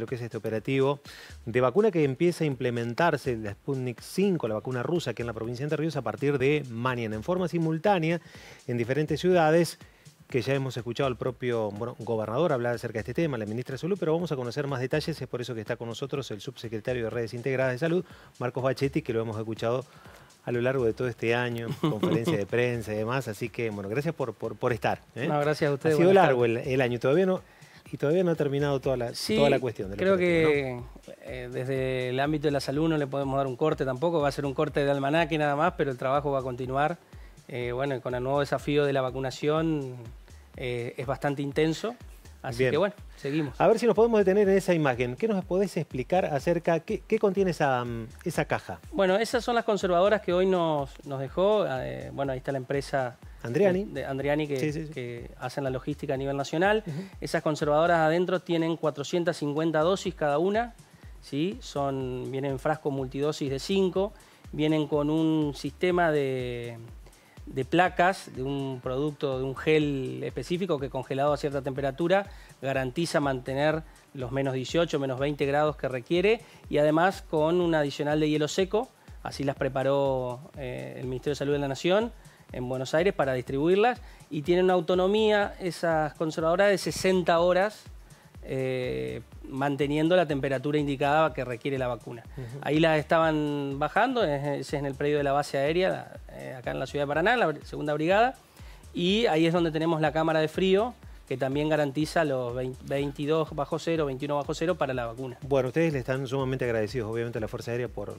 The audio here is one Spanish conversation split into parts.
lo que es este operativo de vacuna que empieza a implementarse, la Sputnik 5, la vacuna rusa aquí en la provincia de Entre Ríos, a partir de mañana, en forma simultánea, en diferentes ciudades, que ya hemos escuchado al propio gobernador hablar acerca de este tema, la ministra de Salud, pero vamos a conocer más detalles, es por eso que está con nosotros el subsecretario de Redes Integradas de Salud, Marcos Bachetti, que lo hemos escuchado a lo largo de todo este año, conferencia de prensa y demás, así que bueno, gracias por, estar. ¿eh? No, gracias a ustedes. Ha sido largo el año, todavía no y todavía no ha terminado toda la, toda la cuestión. creo que eh, desde el ámbito de la salud no le podemos dar un corte tampoco, va a ser un corte de almanaque nada más, pero el trabajo va a continuar. Eh, bueno, con el nuevo desafío de la vacunación eh, es bastante intenso, así que bueno, seguimos. A ver si nos podemos detener en esa imagen. ¿Qué nos podés explicar acerca, de qué contiene esa, esa caja? Bueno, esas son las conservadoras que hoy nos, nos dejó. bueno, ahí está la empresa Andriani. De Andriani que, hacen la logística a nivel nacional. Esas conservadoras adentro tienen 450 dosis cada una. ¿sí? Son, vienen en frasco multidosis de 5. Vienen con un sistema de, placas, de un producto, de un gel específico que congelado a cierta temperatura garantiza mantener los menos 18, menos 20 grados que requiere y además con un adicional de hielo seco, así las preparó eh, el Ministerio de Salud de la Nación, en Buenos Aires para distribuirlas y tienen una autonomía esas conservadoras de 60 horas eh, manteniendo la temperatura indicada que requiere la vacuna. Ahí las estaban bajando, es, en el predio de la base aérea, eh, acá en la ciudad de Paraná, la segunda brigada, y ahí es donde tenemos la cámara de frío que también garantiza los 22 bajo cero, 21 bajo cero para la vacuna. Bueno, ustedes le están sumamente agradecidos, obviamente, a la Fuerza Aérea por,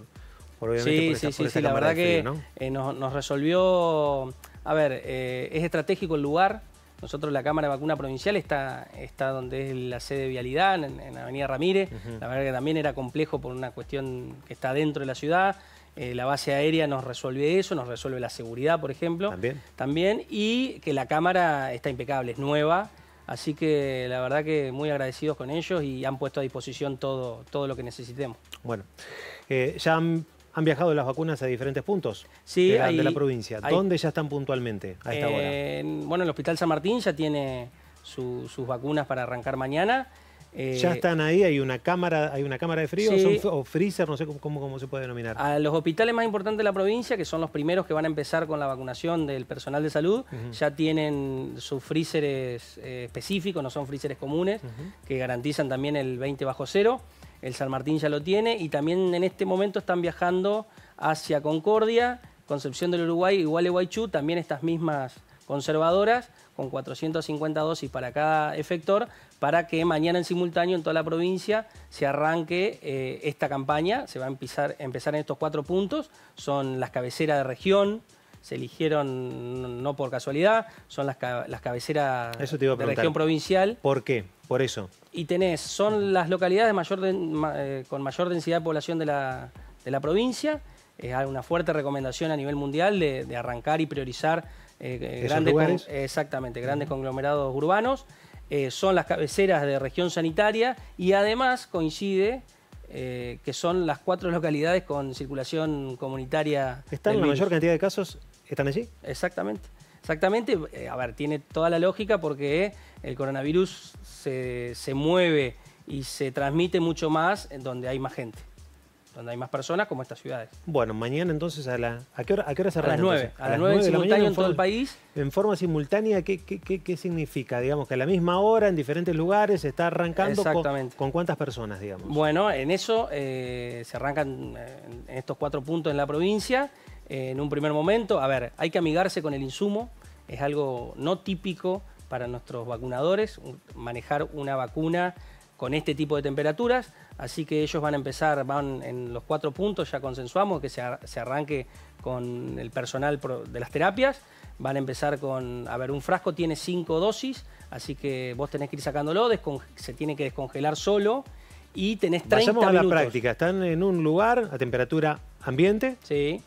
sí, sí, sí, la verdad que eh, nos, resolvió, a ver, eh, es estratégico el lugar. Nosotros la Cámara de Vacuna Provincial está, está donde es la sede de Vialidad, en, Avenida Ramírez. La verdad que también era complejo por una cuestión que está dentro de la ciudad. Eh, la base aérea nos resuelve eso, nos resuelve la seguridad, por ejemplo. También. También. Y que la cámara está impecable, es nueva. Así que la verdad que muy agradecidos con ellos y han puesto a disposición todo, todo lo que necesitemos. Bueno, ya han han viajado las vacunas a diferentes puntos sí, de, la, provincia. ¿Dónde ya están puntualmente a esta hora? Eh, bueno, el Hospital San Martín ya tiene sus vacunas para arrancar mañana. Eh, ya están ahí, hay una cámara, hay una cámara de frío o freezer, no sé cómo, se puede denominar. A los hospitales más importantes de la provincia, que son los primeros que van a empezar con la vacunación del personal de salud, ya tienen sus freezeres eh, específicos, no son freezeres comunes, que garantizan también el 20 bajo cero el San Martín ya lo tiene, y también en este momento están viajando hacia Concordia, Concepción del Uruguay y Gualeguaychú, también estas mismas conservadoras, con 450 dosis para cada efector, para que mañana en simultáneo en toda la provincia se arranque eh, esta campaña. Se va a empezar, empezar en estos cuatro puntos, son las cabeceras de región, se eligieron no por casualidad, son las, cabeceras de región provincial. ¿Por qué? Por eso. Y tenés, son las localidades mayor eh, con mayor densidad de población de la, provincia. Es una fuerte recomendación a nivel mundial de, arrancar y priorizar eh, eh, grandes, exactamente, grandes conglomerados urbanos. son las cabeceras de región sanitaria y además coincide que son las cuatro localidades con circulación comunitaria. ¿Están en la mayor cantidad de casos están allí. Exactamente. Exactamente, eh, a ver, tiene toda la lógica porque el coronavirus se, mueve y se transmite mucho más en donde hay más gente donde hay más personas, como estas ciudades. Bueno, mañana entonces, ¿a, la, ¿a qué hora, a qué A las 9, a, las 9, en simultáneo en, todo el país. En forma simultánea, ¿qué, qué, significa? Digamos que a la misma hora, en diferentes lugares, se está arrancando. Exactamente. Con, cuántas personas, digamos? Bueno, en eso eh, se arrancan eh, en estos cuatro puntos en la provincia en un primer momento. A ver, hay que amigarse con el insumo, es algo no típico para nuestros vacunadores, manejar una vacuna con este tipo de temperaturas, así que ellos van a empezar, van en los cuatro puntos, ya consensuamos que se, arranque con el personal de las terapias, van a empezar con, a ver, un frasco tiene cinco dosis, así que vos tenés que ir sacándolo, se tiene que descongelar solo y tenés 30 Vayamos a la práctica, están en un lugar a temperatura ambiente. Sí.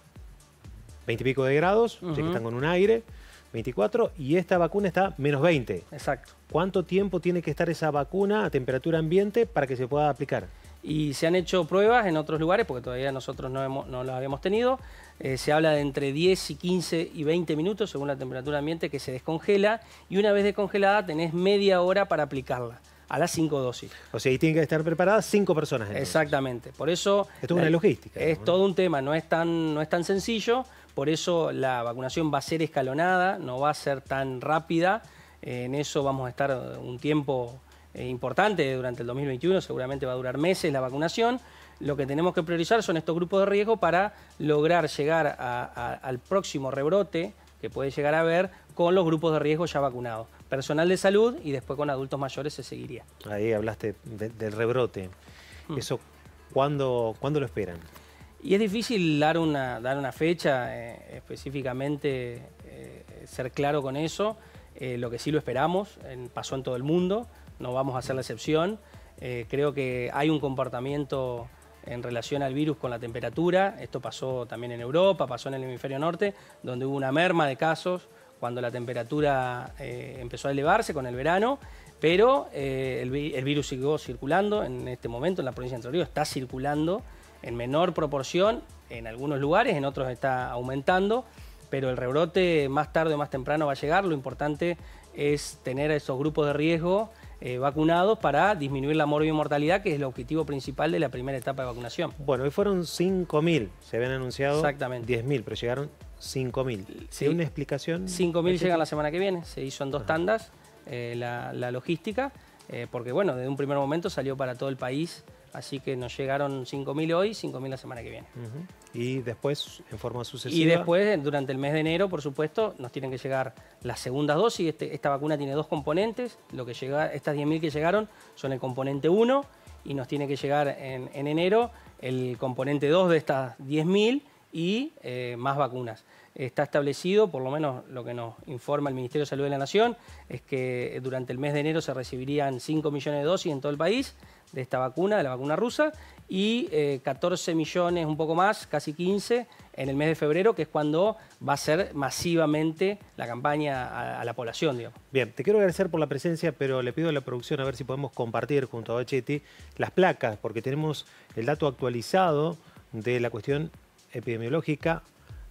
20 y pico de grados, están con un aire, 24, y esta vacuna está menos 20. Exacto. ¿Cuánto tiempo tiene que estar esa vacuna a temperatura ambiente para que se pueda aplicar? Y se han hecho pruebas en otros lugares, porque todavía nosotros no, las habíamos tenido. Eh, se habla de entre 10 y 15 y 20 minutos, según la temperatura ambiente, que se descongela. Y una vez descongelada tenés media hora para aplicarla a las 5 dosis. O sea, ahí tienen que estar preparadas 5 personas. Exactamente. Por eso... Esto es una logística. Es todo un tema, no es tan, no es tan sencillo, por eso la vacunación va a ser escalonada, no va a ser tan rápida. En eso vamos a estar un tiempo eh, importante durante el 2021, seguramente va a durar meses la vacunación. Lo que tenemos que priorizar son estos grupos de riesgo para lograr llegar al próximo rebrote que puede llegar a haber con los grupos de riesgo ya vacunados. Personal de salud y después con adultos mayores se seguiría. Ahí hablaste del rebrote. Mm. ¿Eso cuándo lo esperan? Y es difícil dar una, dar una fecha, eh, específicamente eh, ser claro con eso. Eh, lo que sí lo esperamos, pasó en todo el mundo, no vamos a hacer la excepción. creo que hay un comportamiento en relación al virus con la temperatura. Esto pasó también en Europa, pasó en el hemisferio norte, donde hubo una merma de casos cuando la temperatura empezó a elevarse con el verano pero el, virus siguió circulando en este momento en la provincia de Entre Ríos, está circulando en menor proporción en algunos lugares, en otros está aumentando, pero el rebrote más tarde o más temprano va a llegar. Lo importante es tener a esos grupos de riesgo eh, vacunados para disminuir la morbi-mortalidad, que es el objetivo principal de la primera etapa de vacunación. Bueno, hoy fueron 5.000, se habían anunciado 10.000, pero llegaron 5.000. ¿Hay una explicación? 5.000 llegan la semana que viene, se hizo en dos tandas eh, la, logística, eh, porque bueno, desde un primer momento salió para todo el país Así que nos llegaron 5.000 hoy, 5.000 la semana que viene. Y después, en forma sucesiva. Y después, durante el mes de enero, por supuesto, nos tienen que llegar las segundas dosis. Este, esta vacuna tiene dos componentes. Lo que llega, estas 10.000 que llegaron son el componente 1 y nos tiene que llegar en, en enero el componente 2 de estas 10.000 y eh, más vacunas. Está establecido, por lo menos lo que nos informa el Ministerio de Salud de la Nación, es que durante el mes de enero se recibirían 5 millones de dosis en todo el país de esta vacuna, de la vacuna rusa, y 14 eh, millones, un poco más, casi 15, en el mes de febrero, que es cuando va a ser masivamente la campaña a, la población. Bien, te quiero agradecer por la presencia, pero le pido a la producción a ver si podemos compartir junto a Bachetti las placas, porque tenemos el dato actualizado de la cuestión epidemiológica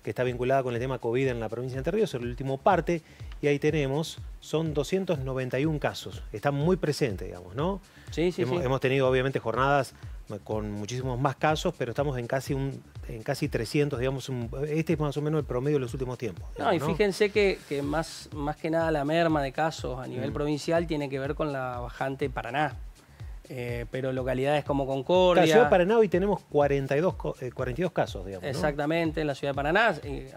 que está vinculada con el tema COVID en la provincia de Entre Ríos, el último parte, y ahí tenemos, son 291 casos, está muy presente, digamos, ¿no? Sí, sí, hemos, hemos tenido obviamente jornadas con muchísimos más casos, pero estamos en casi un, en casi 300, digamos, este es más o menos el promedio de los últimos tiempos. No, y fíjense que, más, más que nada la merma de casos a nivel mm. provincial tiene que ver con la bajante Paraná. Eh, pero localidades como Concordia. En la ciudad de Paraná hoy tenemos 42, 42 eh, casos, digamos. Exactamente, en la ciudad de Paraná. Eh,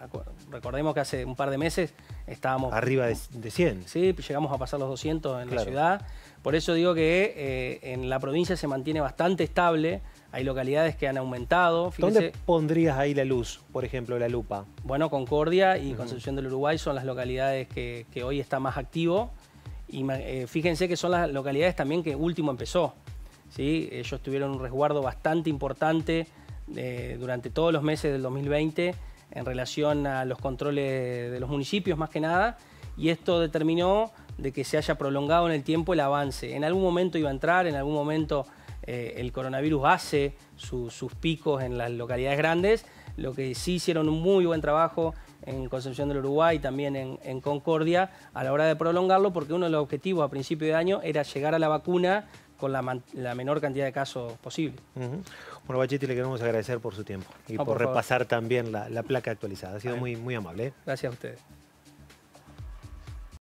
recordemos que hace un par de meses estábamos. Arriba de, 100. Sí, llegamos a pasar los 200 en la ciudad. Por eso digo que en la provincia se mantiene bastante estable. Hay localidades que han aumentado. ¿Dónde pondrías ahí la luz, por ejemplo, la lupa? Bueno, Concordia y Concepción del Uruguay son las localidades que, que hoy está más activo y eh, fíjense que son las localidades también que último empezó. ¿sí? Ellos tuvieron un resguardo bastante importante eh, durante todos los meses del 2020 en relación a los controles de los municipios más que nada. Y esto determinó de que se haya prolongado en el tiempo el avance. En algún momento iba a entrar, en algún momento eh, el coronavirus hace sus picos en las localidades grandes. Lo que sí hicieron un muy buen trabajo en Concepción del Uruguay, y también en, Concordia, a la hora de prolongarlo, porque uno de los objetivos a principio de año era llegar a la vacuna con la, menor cantidad de casos posible. Bueno, Bachetti, le queremos agradecer por su tiempo y por, repasar también la, placa actualizada. Ha sido muy, muy amable. ¿eh? Gracias a ustedes.